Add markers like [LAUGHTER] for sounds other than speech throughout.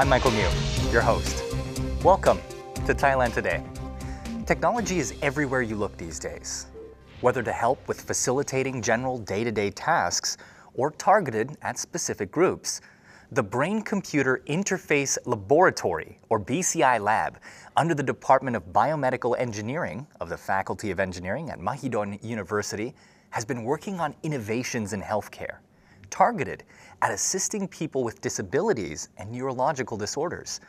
I'm Michael Mew, your host. Welcome to Thailand Today. Technology is everywhere you look these days, whether to help with facilitating general day to day tasks or targeted at specific groups. The Brain Computer Interface Laboratory, or BCI Lab, under the Department of Biomedical Engineering of the Faculty of Engineering at Mahidol University, has been working on innovations in healthcare targeted at assisting people with disabilities and neurological disorders.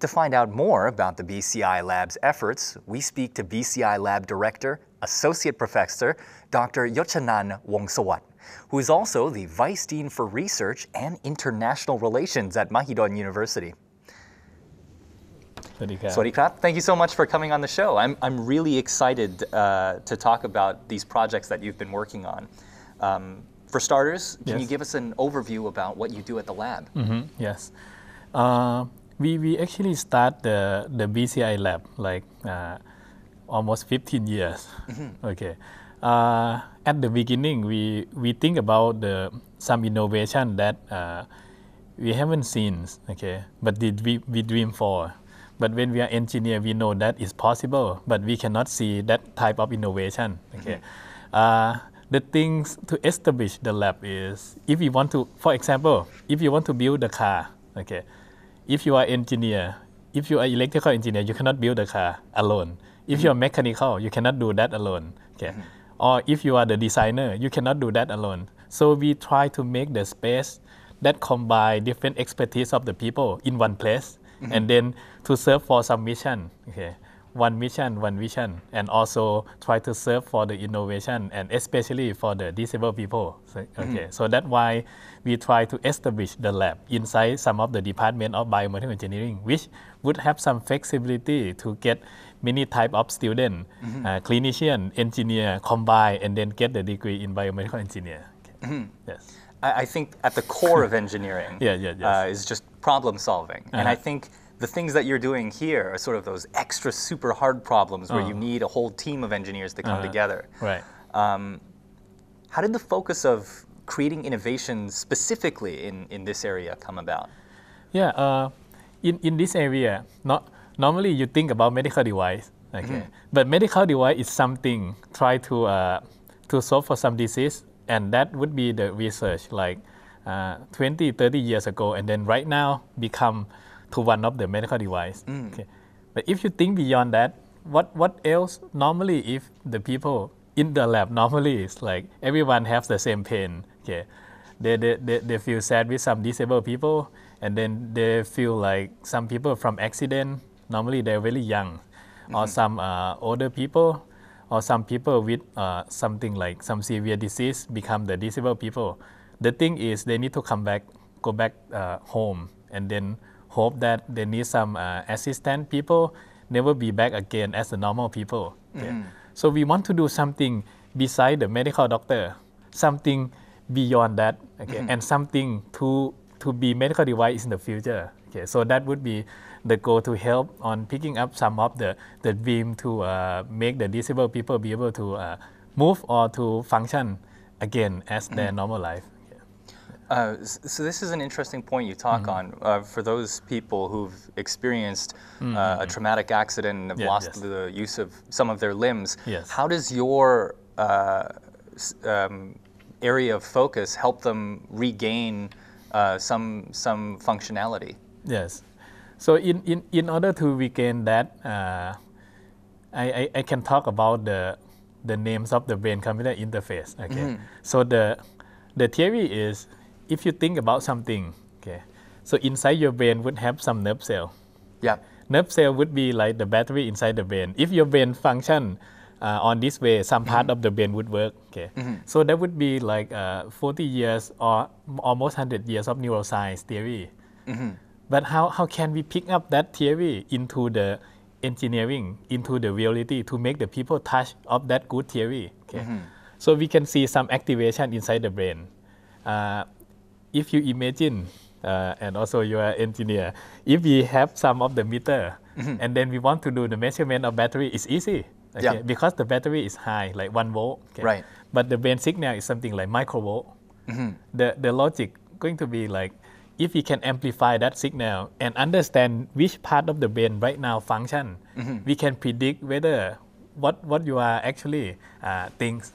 To find out more about the BCI Lab's efforts, we speak to BCI Lab Director, Associate Professor, Dr. Yochanan Wongsawat, who is also the Vice Dean for Research and International Relations at Mahidol University. Sawadee Thank you so much for coming on the show. I'm, I'm really excited uh, to talk about these projects that you've been working on. Um, for starters, can yes. you give us an overview about what you do at the lab? Mm -hmm. Yes. Uh, we, we actually start the, the BCI lab like uh, almost 15 years. Mm -hmm. Okay. Uh, at the beginning, we, we think about the, some innovation that uh, we haven't seen, okay, but did we, we dream for. But when we are engineer, we know that is possible, but we cannot see that type of innovation. Okay. Mm -hmm the things to establish the lab is if you want to, for example, if you want to build a car, okay, if you are engineer, if you are electrical engineer, you cannot build a car alone. If you are mm-hmm. mechanical, you cannot do that alone. Okay, mm-hmm. or if you are the designer, you cannot do that alone. So we try to make the space that combine different expertise of the people in one place, mm-hmm. and then to serve for some mission. Okay, one mission, one vision, and also try to serve for the innovation and especially for the disabled people. So, mm-hmm. okay, mm-hmm. so that's why we try to establish the lab inside some of the department of biomedical engineering, which would have some flexibility to get many type of student, mm-hmm. uh, clinician, engineer combine and then get the degree in biomedical engineer. Okay. Mm-hmm. Yes. I, think at the core of [LAUGHS] engineering yeah, yeah, yes. uh, is just problem solving, uh-huh. and I think the things that you're doing here are sort of those extra super hard problems where uh-huh. you need a whole team of engineers to come uh-huh. together. Right. Um, how did the focus of creating innovation specifically in, in this area come about? Yeah, uh, in, in this area, not normally you think about medical device, okay? mm But medical device is something try to uh, to solve for some disease, and that would be the research like uh, 20, 30 years ago, and then right now become to one of the medical device. Mm. Okay. But if you think beyond that, what, what else? Normally, if the people in the lab, normally is like everyone has the same pain. Okay. They, they, they, they feel sad with some disabled people, and then they feel like some people from accident, normally they're really young, mm-hmm. or some uh, older people, or some people with uh, something like some severe disease become the disabled people. The thing is, they need to come back, go back uh, home, and then hope that they need some uh, assistant people, never be back again as the normal people. Mm-hmm. So we want to do something beside the medical doctor, something beyond that, okay? Mm. and something to, to be medical device in the future. Okay, so that would be the goal to help on picking up some of the, the dream to uh, make the disabled people be able to uh, move or to function again as mm. their normal life. Uh, so this is an interesting point you talk mm -hmm. on uh, for those people who've experienced mm -hmm. uh, a mm-hmm. traumatic accident and have yeah, lost yes. the use of some of their limbs. Yes. How does your uh, um, area of focus help them regain uh, some some functionality? Yes. So in in, in order to regain that, uh, I, I, I can talk about the the names of the brain computer interface. Okay. Mm -hmm. So the the theory is if you think about something, okay, so inside your brain would have some nerve cell. Yeah. Nerve cell would be like the battery inside the brain. If your brain function uh, on this way, some part mm-hmm. of the brain would work. Okay, mm-hmm. so that would be like uh, 40 years or almost 100 years of neuroscience theory. Mm-hmm. But how, how can we pick up that theory into the engineering, into the reality to make the people touch of that good theory? Okay, mm-hmm. so we can see some activation inside the brain. Uh, if you imagine uh, and also you are engineer, if we have some of the meter mm-hmm. and then we want to do the measurement of battery, it's easy. Okay? Yeah. Because the battery is high, like one volt. Okay? Right. But the band signal is something like microvolt. Mm-hmm. The, the logic going to be like, if we can amplify that signal and understand which part of the brain right now function, mm-hmm. we can predict whether what, what you are actually uh, thinks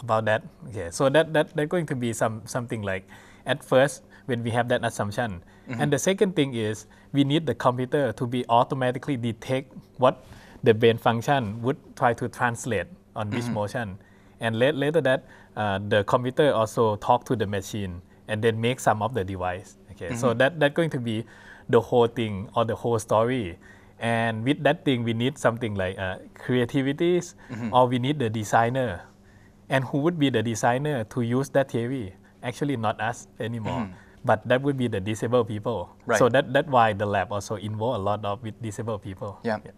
about that. Okay. So that, that, that going to be some, something like at first when we have that assumption. Mm-hmm. And the second thing is we need the computer to be automatically detect what the brain function would try to translate on which mm-hmm. motion. And let, later that uh, the computer also talk to the machine and then make some of the device. Okay, mm-hmm. so that that's going to be the whole thing or the whole story. And with that thing, we need something like uh, creativities, mm-hmm. or we need the designer. And who would be the designer to use that theory? actually not us anymore. Mm-hmm. But that would be the disabled people. Right. So that that's why the lab also involved a lot of with disabled people. Yeah. yeah.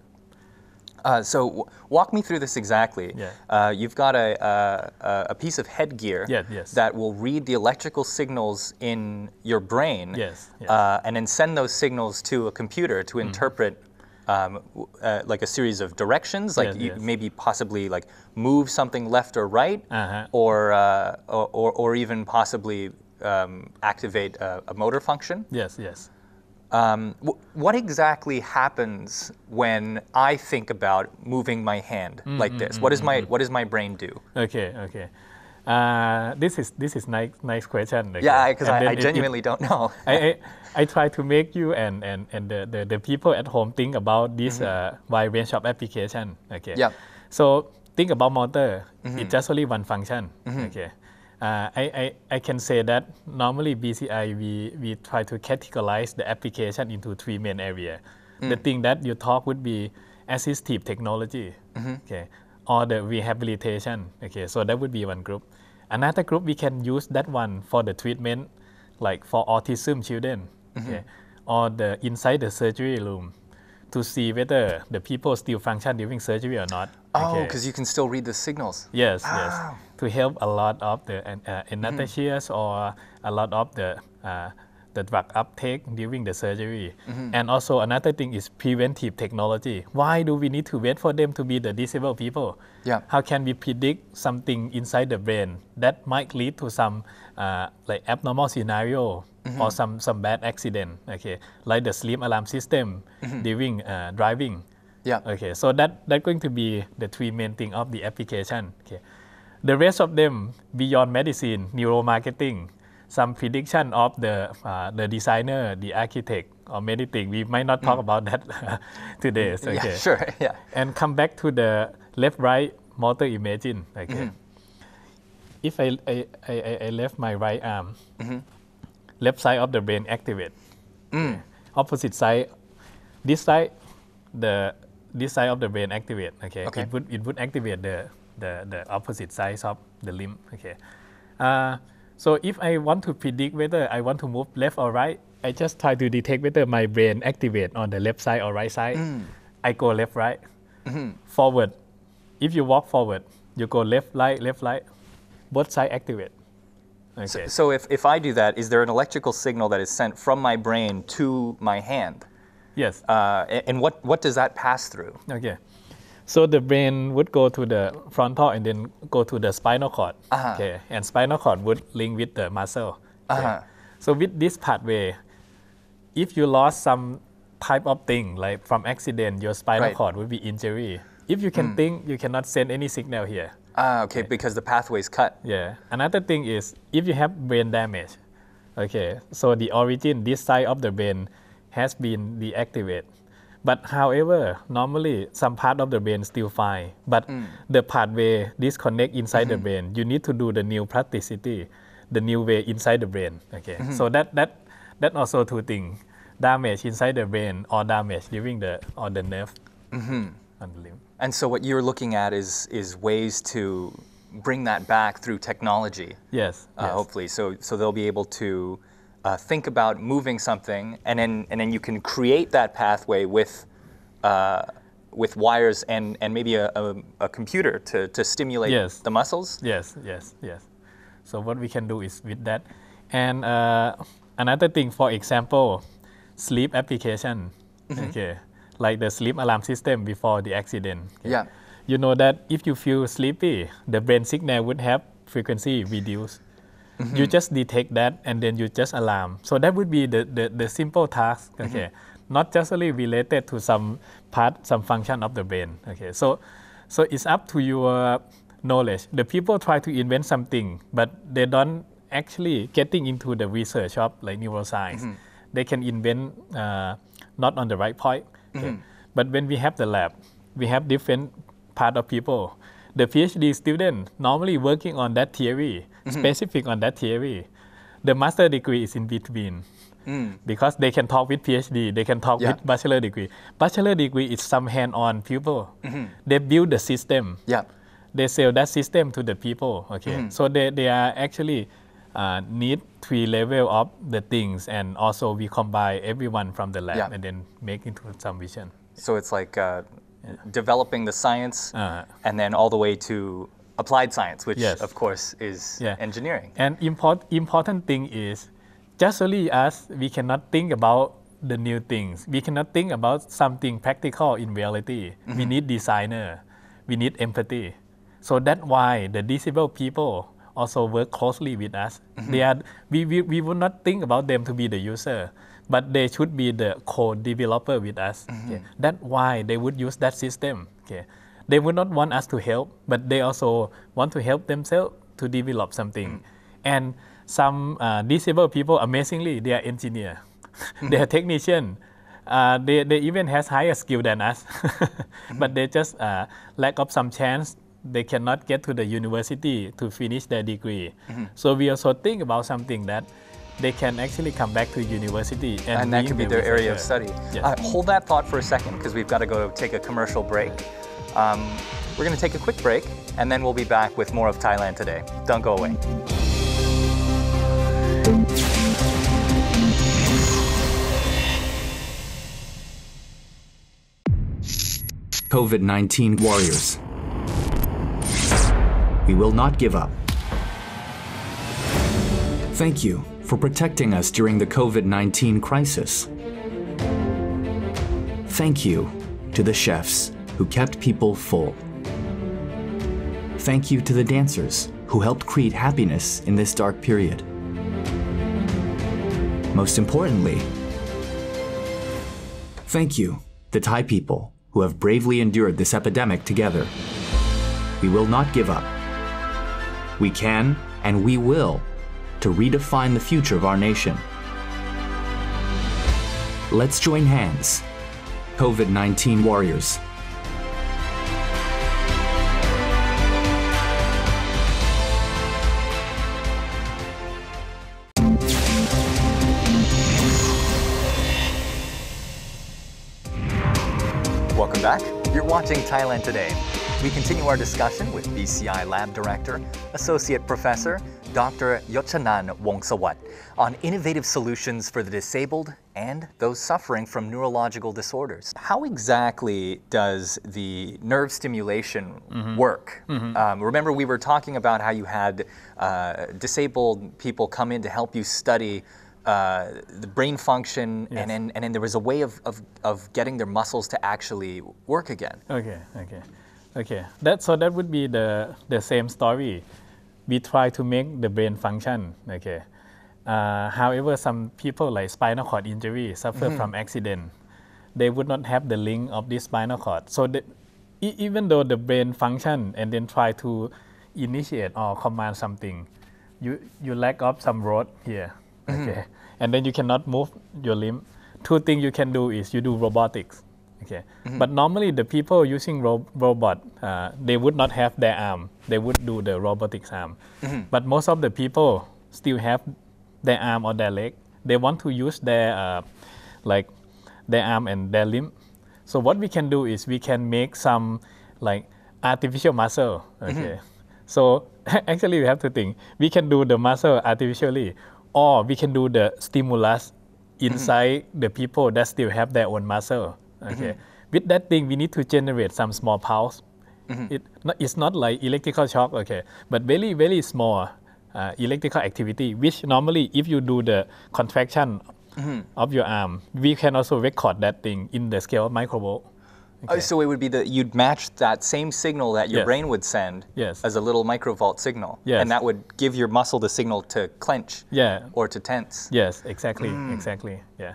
Uh, so w- walk me through this exactly. Yeah. Uh, you've got a, a, a, piece of headgear yeah, yes. that will read the electrical signals in your brain yes, yes. Uh, and then send those signals to a computer to mm. interpret um, uh, like a series of directions, like yes, you, yes. maybe possibly like move something left or right, uh-huh. or, uh, or, or even possibly um, activate a, a, motor function. Yes, yes. Um, w- what exactly happens when I think about moving my hand mm-hmm, like this? Mm-hmm, what mm, does my mm-hmm. what does my brain do? Okay, okay. Uh, this is this is nice nice question. Like yeah, because I, I, genuinely it, don't know. [LAUGHS] I, I, I try to make you and and, and the, the, the people at home think about this mm-hmm. uh, wide range of application. Okay. Yeah. So think about motor. Mm-hmm. It's just only one function. Mm-hmm. Okay. Uh, I, I, I can say that normally BCI we, we try to categorize the application into three main area. Mm. The thing that you talk would be assistive technology. Mm-hmm. Okay or the rehabilitation. Okay, so that would be one group. Another group we can use that one for the treatment, like for autism children, mm-hmm. okay, or the inside the surgery room to see whether the people still function during surgery or not. Oh, because okay. you can still read the signals. Yes, ah. yes. To help a lot of the uh, uh anesthetists mm-hmm. or a lot of the uh, the drug uptake during the surgery. Mm-hmm. And also another thing is preventive technology. Why do we need to wait for them to be the disabled people? Yeah. How can we predict something inside the brain that might lead to some uh, like abnormal scenario mm-hmm. or some, some bad accident? Okay, like the sleep alarm system mm-hmm. during uh, driving. Yeah. Okay, so that that's going to be the three main thing of the application. Okay. The rest of them beyond medicine, neuromarketing, some prediction of the uh, the designer, the architect, or many things. We might not talk mm. about that [LAUGHS] today. Okay. Yeah, [LAUGHS] sure. Yeah. And come back to the left right motor imagine. Okay. Mm. If I, I, I, I left my right arm, mm-hmm. left side of the brain activate. Okay. Mm. Opposite side, this side, the this side of the brain activate. Okay. okay. It would it would activate the the, the opposite sides of the limb. Okay. Uh, so if I want to predict whether I want to move left or right, I just try to detect whether my brain activate on the left side or right side. Mm. I go left, right, mm-hmm. forward. If you walk forward, you go left, right, left, right. Both side activate. Okay. So, so if, if I do that, is there an electrical signal that is sent from my brain to my hand? Yes. Uh, and what, what does that pass through? Okay. So the brain would go to the frontal and then go to the spinal cord. Uh-huh. Okay, and spinal cord would link with the muscle. Okay? Uh-huh. So with this pathway, if you lost some type of thing like from accident, your spinal right. cord would be injury. If you can mm. think, you cannot send any signal here. Ah, okay, okay, because the pathway is cut. Yeah. Another thing is if you have brain damage, okay, so the origin, this side of the brain, has been deactivated. But however, normally some part of the brain still fine, but mm. the pathway disconnect inside mm-hmm. the brain. You need to do the new plasticity, the new way inside the brain. Okay, mm-hmm. so that that that also two things: damage inside the brain or damage during the or the nerve mm-hmm. on the limb. And so what you're looking at is is ways to bring that back through technology. Yes. Uh, yes. Hopefully, so so they'll be able to uh, think about moving something, and then and then you can create that pathway with uh, with wires and and maybe a, a, a computer to to stimulate yes. the muscles. Yes, yes, yes. So what we can do is with that, and uh, another thing, for example, sleep application. Mm-hmm. Okay, like the sleep alarm system before the accident. Okay? Yeah. You know that if you feel sleepy, the brain signal would have frequency reduced. Mm-hmm. You just detect that and then you just alarm. So that would be the, the, the simple task, okay? Mm-hmm. Not necessarily related to some part, some function of the brain, okay? So, so it's up to your knowledge. The people try to invent something, but they don't actually getting into the research of like neuroscience. Mm-hmm. They can invent uh, not on the right point. Okay? Mm-hmm. But when we have the lab, we have different part of people the PhD student normally working on that theory, mm -hmm. specific on that theory. The master degree is in between. Mm. Because they can talk with PhD, they can talk yeah. with bachelor degree. Bachelor degree is some hand-on people. Mm -hmm. They build the system. Yeah. They sell that system to the people. Okay. Mm-hmm. So they, they are actually uh, need three level of the things and also we combine everyone from the lab yeah. and then make into some vision. So it's like uh, developing the science, uh-huh. and then all the way to applied science, which yes. of course is yeah. engineering. And import, important thing is, just only us, we cannot think about the new things. We cannot think about something practical in reality. Mm-hmm. We need designer. We need empathy. So that's why the disabled people also work closely with us. Mm-hmm. They are, we, we, we would not think about them to be the user but they should be the co-developer with us. Mm-hmm. Okay. That's why they would use that system. Okay. They would not want us to help, but they also want to help themselves to develop something. Mm-hmm. And some uh, disabled people, amazingly, they are engineer, [LAUGHS] they are mm. technician. Uh, they, they even has higher skill than us, [LAUGHS] mm-hmm. but they just uh, lack of some chance. They cannot get to the university to finish their degree. Mm-hmm. So we also think about something that they can actually come back to university and, and that could be their area of study. Yes. Uh, hold that thought for a second because we've got to go take a commercial break. Um, we're going to take a quick break and then we'll be back with more of Thailand today. Don't go away. COVID 19 warriors. We will not give up. Thank you for protecting us during the COVID 19 crisis. Thank you to the chefs who kept people full. Thank you to the dancers who helped create happiness in this dark period. Most importantly, thank you, the Thai people who have bravely endured this epidemic together. We will not give up. We can and we will to redefine the future of our nation. Let's join hands, COVID 19 warriors. Welcome back. You're watching Thailand Today. We continue our discussion with BCI Lab Director, Associate Professor Dr. Yochanan Wongsawat on innovative solutions for the disabled and those suffering from neurological disorders. How exactly does the nerve stimulation mm-hmm. work? Mm-hmm. Um, remember, we were talking about how you had uh, disabled people come in to help you study uh, the brain function, yes. and, then, and then there was a way of, of, of getting their muscles to actually work again. Okay, okay, okay. That, so that would be the, the same story we try to make the brain function. Okay. Uh, however, some people like spinal cord injury suffer mm-hmm. from accident. They would not have the link of this spinal cord. So the, e- even though the brain function and then try to initiate or command something, you you lack of some road here. Mm-hmm. Okay, and then you cannot move your limb. Two things you can do is you do robotics. Okay, mm-hmm. but normally the people using ro- robot, uh, they would not have their arm. They would do the robotics arm. Mm-hmm. But most of the people still have their arm or their leg. They want to use their uh, like their arm and their limb. So what we can do is we can make some like artificial muscle. Okay, mm-hmm. so [LAUGHS] actually we have to think we can do the muscle artificially, or we can do the stimulus mm-hmm. inside the people that still have their own muscle. Mm-hmm. Okay. Mm-hmm. With that thing, we need to generate some small pulse. Mm-hmm. It, it's not like electrical shock, okay, but very, very small uh, electrical activity, which normally if you do the contraction mm-hmm. of your arm, we can also record that thing in the scale of microvolt. Oh, okay. Oh, so it would be that you'd match that same signal that your yes. brain would send yes. as a little microvolt signal. Yes. And that would give your muscle the signal to clench yeah. or to tense. Yes, exactly, mm. exactly, yeah.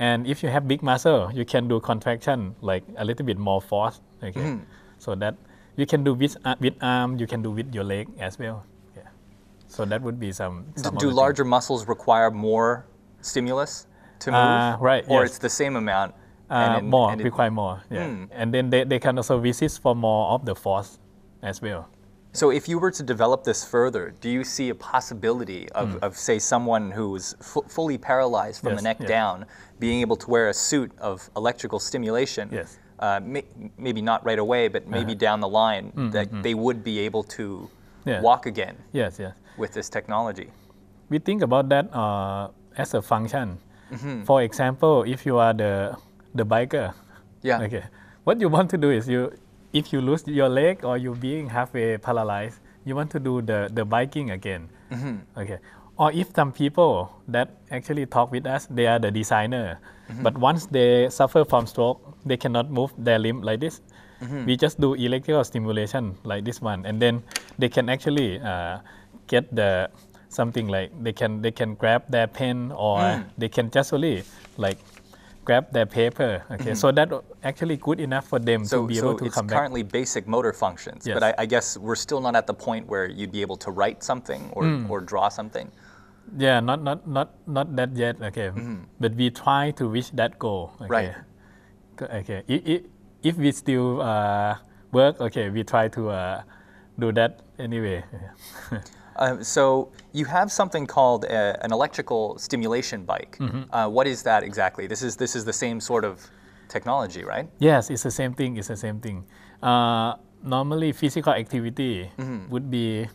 And if you have big muscle, you can do contraction like a little bit more force. Okay, mm. so that you can do with uh, with arm, you can do with your leg as well. Yeah. So that would be some. some do larger thing. muscles require more stimulus to uh, move? Uh, right. Or yes. it's the same amount. Uh, it, more it, require more. Yeah. Mm. And then they, they can also resist for more of the force as well. So if you were to develop this further, do you see a possibility of, mm. of say, someone who's f- fully paralyzed from yes, the neck down being able to wear a suit of electrical stimulation? Yes. Uh, may- maybe not right away, but uh-huh. maybe uh-huh. down the line, mm-hmm. that mm-hmm. they would be able to walk again. Yes, yes. With this technology. We think about that uh, as a function. Mm-hmm. For example, if you are the the biker, yeah. Okay. What you want to do is you if you lose your leg or you being halfway paralyzed, you want to do the, the biking again. Mm-hmm. Okay. Or if some people that actually talk with us, they are the designer, mm-hmm. but once they suffer from stroke, they cannot move their limb like this. Mm-hmm. We just do electrical stimulation like this one, and then they can actually uh, get the something like they can they can grab their pen or mm. they can just only like grab their paper. Okay, mm-hmm. so that actually good enough for them so, to be able to come back. currently basic motor functions, yes. but I, I, guess we're still not at the point where you'd be able to write something or, mm. or draw something. Yeah, not not not not that yet. Okay, mm-hmm. but we try to reach that goal. Okay. Right. Okay. If, if, if we still uh, work, okay, we try to uh, do that anyway. [LAUGHS] Um, so you have something called a, an electrical stimulation bike. Mm-hmm. Uh, what is that exactly? This is this is the same sort of technology, right? Yes, it's the same thing. It's the same thing. Uh, normally, physical activity mm-hmm. would be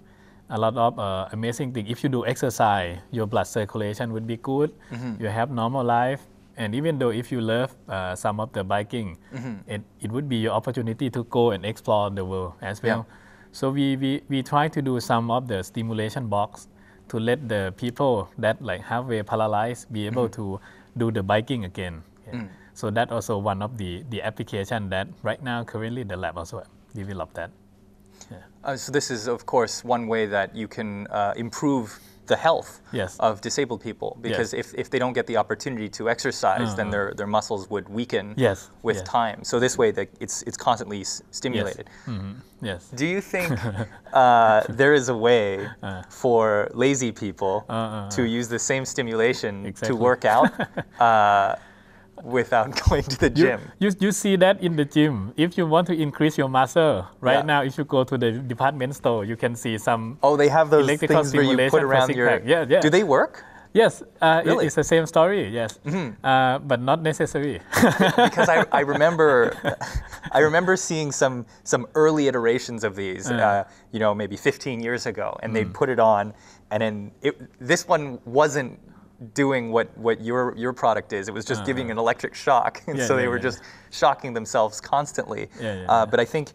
a lot of uh, amazing thing. If you do exercise, your blood circulation would be good. Mm-hmm. You have normal life. And even though if you love uh, some of the biking, mm-hmm. it, it would be your opportunity to go and explore the world as well. Yeah so, we, we, we try to do some of the stimulation box to let the people that like halfway paralyzed be able mm-hmm. to do the biking again. Yeah. Mm. So that also one of the, the application that right now currently the lab also developed that. Yeah. Uh, so this is of course one way that you can uh, improve the health yes. of disabled people because yes. if, if they don't get the opportunity to exercise, mm. then uh-huh. their, their muscles would weaken yes. with time. So this way, it's it's constantly stimulated. Mm -hmm. Yes. Do you think [LAUGHS] uh, there is a way uh. for lazy people uh, uh to uh. use the same stimulation exactly. to work out? [LAUGHS] Uh, without [LAUGHS] going to the gym. You, you, see that in the gym. If you want to increase your muscle, right yeah. now, if you go to the department store, you can see some. Oh, they have those electrical things where you put around your. Yeah, yeah. Do they work? Yes, uh, really? it's the same story. Yes, mm-hmm. uh, but not necessary. [LAUGHS] because I, I remember, [LAUGHS] I remember seeing some some early iterations of these. Uh. uh you know, maybe 15 years ago, and mm. they put it on, and then it, this one wasn't doing what, what your, your product is. It was just uh, giving uh-huh. an electric shock. And yeah, so they yeah, were yeah. just shocking themselves constantly. Yeah, uh, But I think,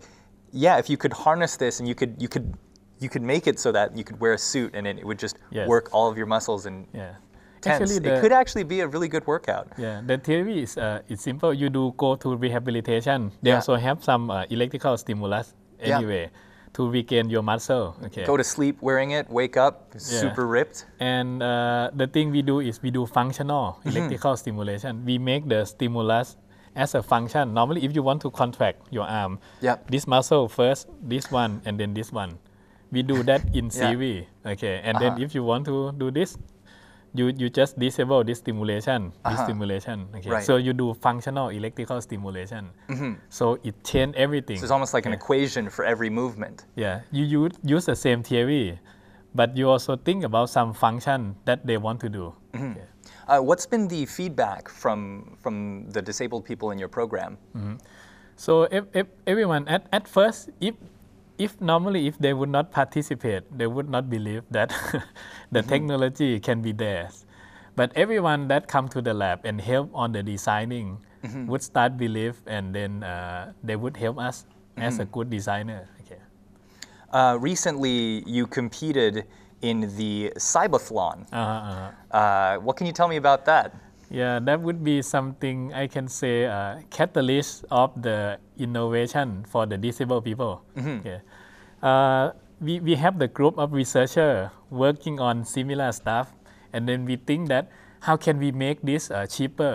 yeah, if you could harness this and you could, you could, you could make it so that you could wear a suit and it, it would just yes. work all of your muscles and yeah. Tense. Actually, the, it could actually be a really good workout. Yeah, the theory is uh, it's simple. You do go to rehabilitation. They also have some uh, electrical stimulus anyway to regain your muscle. Okay. Go to sleep wearing it, wake up yeah. super ripped. And uh, the thing we do is we do functional mm-hmm. electrical stimulation. We make the stimulus as a function. Normally, if you want to contract your arm, yep. this muscle first, this one, and then this one. We do that in CV. [LAUGHS] yeah. Okay. And uh-huh. then if you want to do this, you you just disable this stimulation, this uh-huh. stimulation. Okay. Right. So you do functional electrical stimulation. Mm-hmm. So it change everything. So it's almost like yeah. an equation for every movement. Yeah. You, you use the same theory, but you also think about some function that they want to do. Mm-hmm. Okay. Uh, what's been the feedback from from the disabled people in your program? Mm-hmm. So if, if everyone at, at first, if if normally if they would not participate, they would not believe that [LAUGHS] the mm-hmm. technology can be theirs. But everyone that come to the lab and help on the designing mm-hmm. would start believe, and then uh, they would help us mm-hmm. as a mm-hmm. good designer. Okay. Uh, recently, you competed in the Cybathlon. Uh-huh, uh-huh. Uh, what can you tell me about that? Yeah, that would be something I can say uh, catalyst of the innovation for the disabled people. Mm-hmm uh, we, we have the group of researchers working on similar stuff, and then we think that how can we make this uh, cheaper?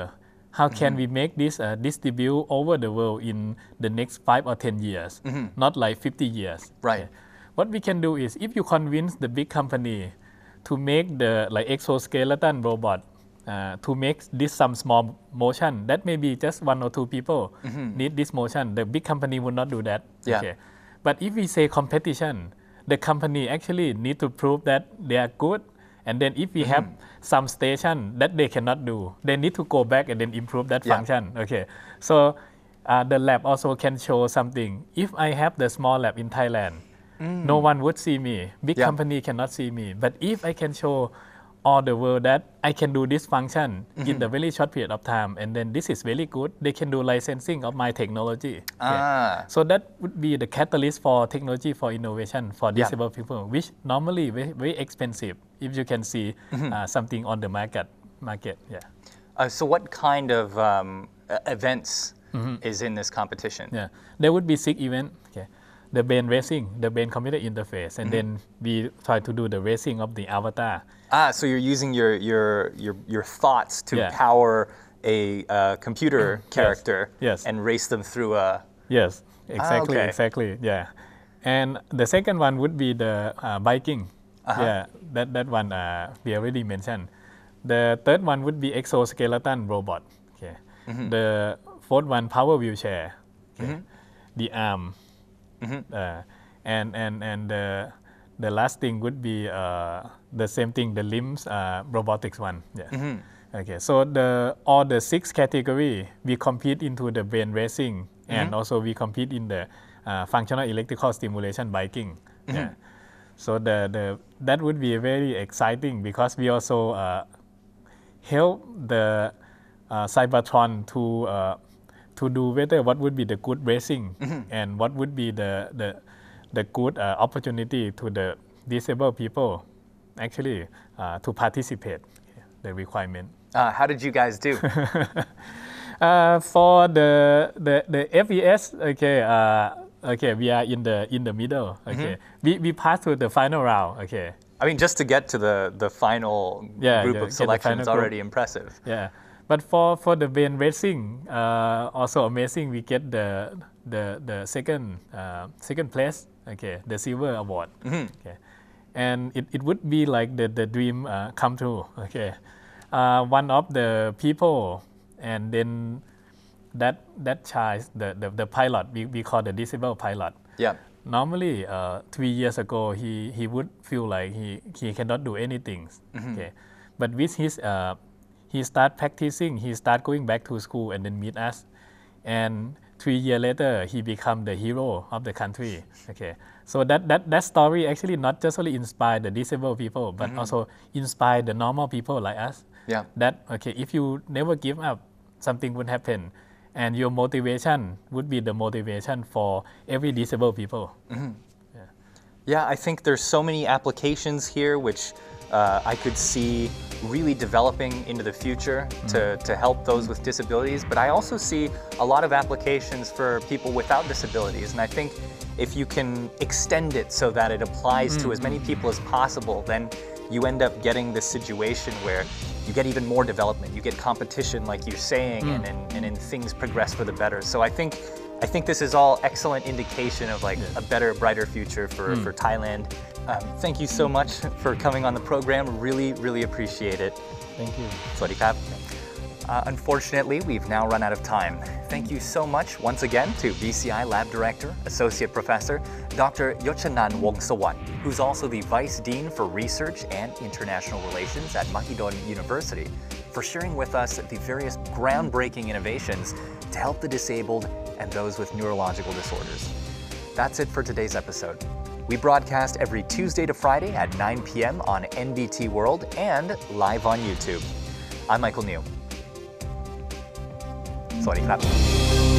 How can mm -hmm. we make this uh, distribute over the world in the next five or ten years, mm -hmm. not like 50 years? Right. What we can do is if you convince the big company to make the like exoskeleton robot uh, to make this some small motion that maybe just one or two people mm -hmm. need this motion the big company would not do that yeah. okay but if we say competition, the company actually need to prove that they are good. And then if we mm-hmm. have some station that they cannot do, they need to go back and then improve that yeah. function. Okay. So uh, the lab also can show something. If I have the small lab in Thailand, mm. no one would see me. Big yeah. company cannot see me. But if I can show all the world that I can do this function mm-hmm. in the very short period of time, and then this is very good. They can do licensing of my technology. Ah. So that would be the catalyst for technology for innovation for disabled yeah. people, which normally very, very expensive. If you can see mm-hmm. uh, something on the market, market, yeah. Uh, so what kind of um, events mm-hmm. is in this competition? Yeah, there would be six events. Okay the brain racing, the brain computer interface, and mm-hmm. then we try to do the racing of the avatar. Ah, so you're using your your your, your thoughts to yeah. power a uh, computer [CLEARS THROAT] character yes. yes. and race them through a yes ah, exactly ah, okay. exactly yeah and the second one would be the uh, biking uh-huh. yeah that that one uh, we already mentioned the third one would be exoskeleton robot okay mm-hmm. the fourth one power wheelchair okay. Mm-hmm. the arm mm-hmm. Uh, and and and the uh, the last thing would be uh, the same thing, the limbs uh, robotics one. Yeah. Mm -hmm. Okay, so the all the six category we compete into the brain racing mm -hmm. and mm-hmm. also we compete in the uh, functional electrical stimulation biking. Mm -hmm. Yeah. So the, the that would be very exciting because we also uh, help the uh, Cybertron to uh, to do better what would be the good racing mm -hmm. and what would be the the the good uh, opportunity to the disabled people actually uh, to participate the requirement. Uh, how did you guys do? [LAUGHS] Uh, for the, the, the FES, okay, uh, okay, we are in the, in the middle. Mm-hmm. Okay, mm-hmm. we, we passed through the final round. Okay. I mean, just to get to the, the final yeah, group yeah, of selections is already group. impressive. Yeah. But for, for the van racing, uh, also amazing, we get the the, the second uh, second place okay, the silver award. Mm -hmm. Okay, and it, it would be like the the dream uh, come true. Okay, uh, one of the people, and then that that child, the the, the pilot, we, we call the disabled pilot. Yeah. Normally, uh, three years ago, he he would feel like he he cannot do anything. Mm -hmm. Okay, but with his uh, he start practicing, he start going back to school and then meet us, and three years later, he become the hero of the country. Okay, so that, that, that story actually not just only inspire the disabled people, but mm-hmm. also inspire the normal people like us. Yeah. That okay, if you never give up, something would happen, and your motivation would be the motivation for every disabled people. Mm-hmm. Yeah. yeah, I think there's so many applications here which uh, I could see really developing into the future hmm. to, to help those with disabilities, but I also see a lot of applications for people without disabilities. And I think if you can extend it so that it applies to as many hmm. people as possible, then you end up getting this situation where you get even more development, you get competition like you're saying, mm. and, and, and things progress for the better. So I think I think this is all excellent indication of like yeah. a better, brighter future for, mm. for Thailand. Um, thank you so much for coming on the program. Really, really appreciate it. Thank you. Sorry, Uh, unfortunately, we've now run out of time. Thank you so much once again to BCI Lab Director, Associate Professor Dr. Yochanan Wongsawan, who's also the Vice Dean for Research and International Relations at Mahidol University, for sharing with us the various groundbreaking innovations to help the disabled and those with neurological disorders. That's it for today's episode. We broadcast every Tuesday to Friday at 9 p.m. on NBT World and live on YouTube. I'm Michael New. สวัสดีครับ